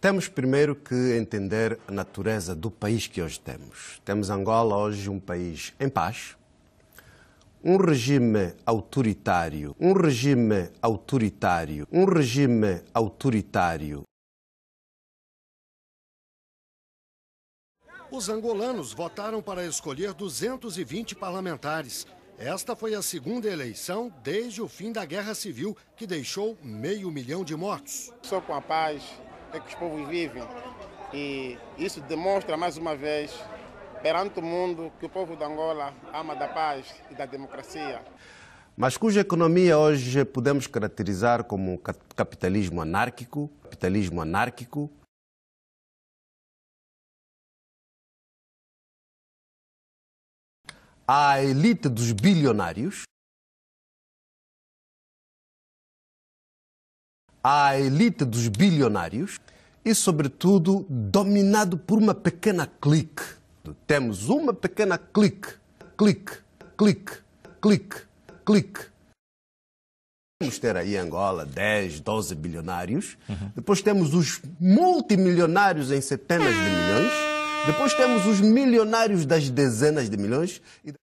Temos primeiro que entender a natureza do país que hoje temos. Temos Angola hoje um país em paz, um regime autoritário, um regime autoritário, um regime autoritário. Os angolanos votaram para escolher 220 parlamentares. Esta foi a segunda eleição desde o fim da Guerra Civil, que deixou meio milhão de mortos. Só com a paz, é que os povos vivem. E isso demonstra mais uma vez perante o mundo que o povo de Angola ama da paz e da democracia. Mas cuja economia hoje podemos caracterizar como capitalismo anárquico, capitalismo anárquico. A elite dos bilionários à elite dos bilionários e, sobretudo, dominado por uma pequena clique. Temos uma pequena clique, clique, clique, clique, clique. Vamos ter aí em Angola 10, 12 bilionários. Uhum. Depois temos os multimilionários em centenas de milhões. Depois temos os milionários das dezenas de milhões.